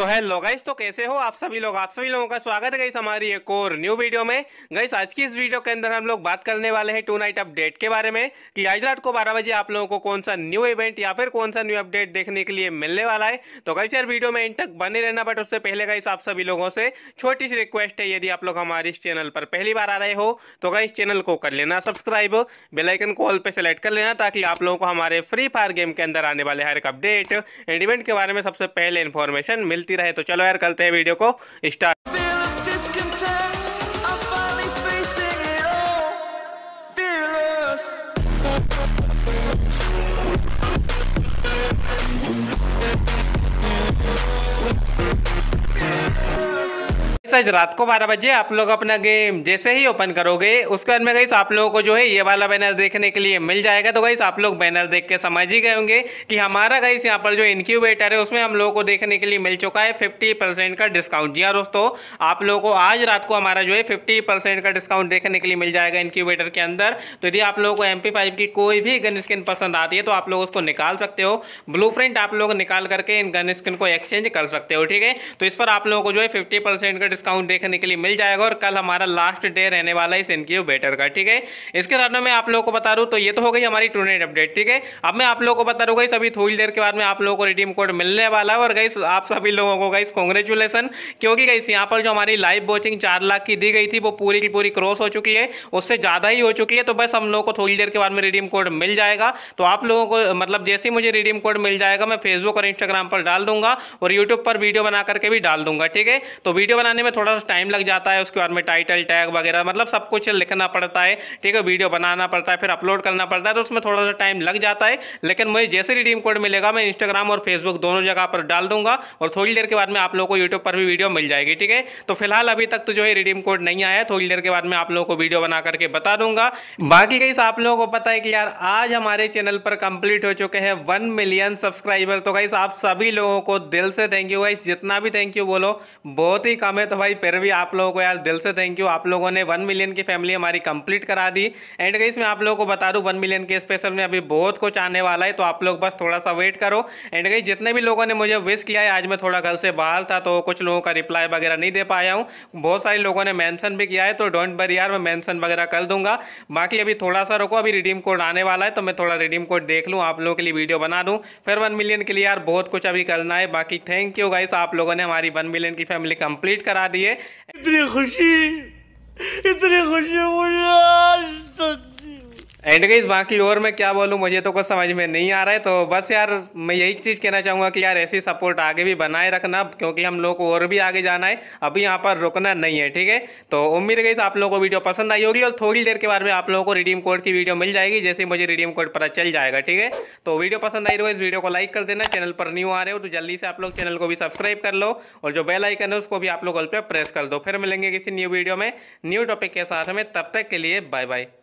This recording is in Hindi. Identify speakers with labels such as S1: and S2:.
S1: तो हेलो गाइस तो कैसे हो आप सभी लोग आप सभी लोगों का स्वागत है गाइस हमारी एक और न्यू वीडियो में गाइस आज की इस वीडियो के अंदर हम लोग बात करने वाले हैं टू नाइट अपडेट के बारे में कि आज रात को 12 बजे आप लोगों को कौन सा न्यू इवेंट या फिर कौन सा न्यू अपडेट देखने के लिए मिलने वाला है तो गाइस यार वीडियो में इन तक बने रहना बट उससे पहले गाइस आप सभी लोगों से छोटी सी रिक्वेस्ट है यदि आप लोग हमारे इस चैनल पर पहली बार आ रहे हो तो गाइस चैनल को कर लेना सब्सक्राइब बेलाइकन कॉल पर सेलेक्ट कर लेना ताकि आप लोगों को हमारे फ्री फायर गेम के अंदर आने वाले हर एक अपडेट एंड इवेंट के बारे में सबसे पहले इन्फॉर्मेशन मिलती मिलती रहे तो चलो यार करते हैं वीडियो को स्टार्ट सच रात को बारह बजे आप लोग अपना गेम जैसे ही ओपन करोगे उसके बाद में गई आप लोगों को जो है ये वाला बैनर देखने के लिए मिल जाएगा तो गई आप लोग बैनर देख के समझ ही गए होंगे कि हमारा गई यहाँ पर जो इनक्यूबेटर है उसमें हम लोगों को देखने के लिए मिल चुका है फिफ्टी परसेंट का डिस्काउंट जी हाँ दोस्तों आप लोगों को आज रात को हमारा जो है फिफ्टी परसेंट का डिस्काउंट देखने के लिए मिल जाएगा इनक्यूबेटर के अंदर तो यदि आप लोगों को एम की कोई भी गन स्किन पसंद आती है तो आप लोग उसको निकाल सकते हो ब्लू आप लोग निकाल करके इन गन स्किन को एक्सचेंज कर सकते हो ठीक है तो इस पर आप लोगों को जो है फिफ्टी का डिस्काउंट देखने के लिए मिल जाएगा और कल हमारा लास्ट डे रहने वाला है इस बेटर का ठीक है इसके साथ में मैं आप लोगों को बता रूँ तो ये तो हो गई हमारी टूनेट अपडेट ठीक है अब मैं आप लोगों को बता गई सभी थोड़ी देर के बाद में आप लोगों को रिडीम कोड मिलने वाला है और गई आप सभी लोगों को गई कॉन्ग्रेचुलेसन क्योंकि गई यहाँ पर जो हमारी लाइव वॉचिंग चार लाख की दी गई थी वो पूरी की पूरी क्रॉस हो चुकी है उससे ज़्यादा ही हो चुकी है तो बस हम लोग को थोड़ी देर के बाद में रिडीम कोड मिल जाएगा तो आप लोगों को मतलब जैसे ही मुझे रिडीम कोड मिल जाएगा मैं फेसबुक और इंस्टाग्राम पर डाल दूंगा और यूट्यूब पर वीडियो बना करके भी डाल दूंगा ठीक है तो वीडियो बनाने में में थोड़ा सा टाइम लग जाता है उसके बाद में टाइटल टैग वगैरह मतलब सब कुछ लिखना पड़ता है ठीक है वीडियो बनाना पड़ता है फिर अपलोड करना पड़ता है तो उसमें थोड़ा सा टाइम लग जाता है लेकिन मुझे जैसे रिडीम कोड मिलेगा मैं इंस्टाग्राम और फेसबुक दोनों जगह पर डाल दूंगा और थोड़ी देर के बाद में आप लोगों को यूट्यूब पर भी वीडियो मिल जाएगी ठीक है तो फिलहाल अभी तक तो जो है रिडीम कोड नहीं आया थोड़ी देर के बाद में आप लोगों को वीडियो बना करके बता दूंगा बाकी कई आप लोगों को पता है कि यार आज हमारे चैनल पर कंप्लीट हो चुके हैं वन मिलियन सब्सक्राइबर तो गाइस आप सभी लोगों को दिल से थैंक यू गाइस जितना भी थैंक यू बोलो बहुत ही कम है तो भाई फिर भी आप लोगों को यार दिल से थैंक यू आप लोगों ने वन मिलियन की फैमिली हमारी कंप्लीट करा दी एंड गई मैं आप लोगों को बता दूँ वन मिलियन के स्पेशल में अभी बहुत कुछ आने वाला है तो आप लोग बस थोड़ा सा वेट करो एंड गई जितने भी लोगों ने मुझे विश किया है आज मैं थोड़ा घर से बाहर था तो कुछ लोगों का रिप्लाई वगैरह नहीं दे पाया हूँ बहुत सारे लोगों ने मैंसन भी किया है तो डोंट बर यार मैं मैंसन वगैरह कर दूंगा बाकी अभी थोड़ा सा रुको अभी रिडीम कोड आने वाला है तो मैं थोड़ा रिडीम कोड देख लूँ आप लोगों के लिए वीडियो बना दूँ फिर वन मिलियन के लिए यार बहुत कुछ अभी करना है बाकी थैंक यू गाइस आप लोगों ने हमारी वन मिलियन की फैमिली कंप्लीट करा दिए इतनी खुशी इतनी खुशी वो एंड गई बाकी और मैं क्या बोलूँ मुझे तो कुछ समझ में नहीं आ रहा है तो बस यार मैं यही चीज़ कहना चाहूँगा कि यार ऐसी सपोर्ट आगे भी बनाए रखना क्योंकि हम लोग को और भी आगे जाना है अभी यहाँ पर रुकना नहीं है ठीक है तो उम्मीद गई आप लोगों को वीडियो पसंद आई होगी और थोड़ी देर के बाद में आप लोगों को रिडीम कोड की वीडियो मिल जाएगी जैसे मुझे रिडीम कोड पता चल जाएगा ठीक है तो वीडियो पसंद आई रहो इस वीडियो को लाइक कर देना चैनल पर न्यू आ रहे हो तो जल्दी से आप लोग चैनल को भी सब्सक्राइब कर लो और जो बेल आइकन है उसको भी आप लोग ऑल पर प्रेस कर दो फिर मिलेंगे किसी न्यू वीडियो में न्यू टॉपिक के साथ में तब तक के लिए बाय बाय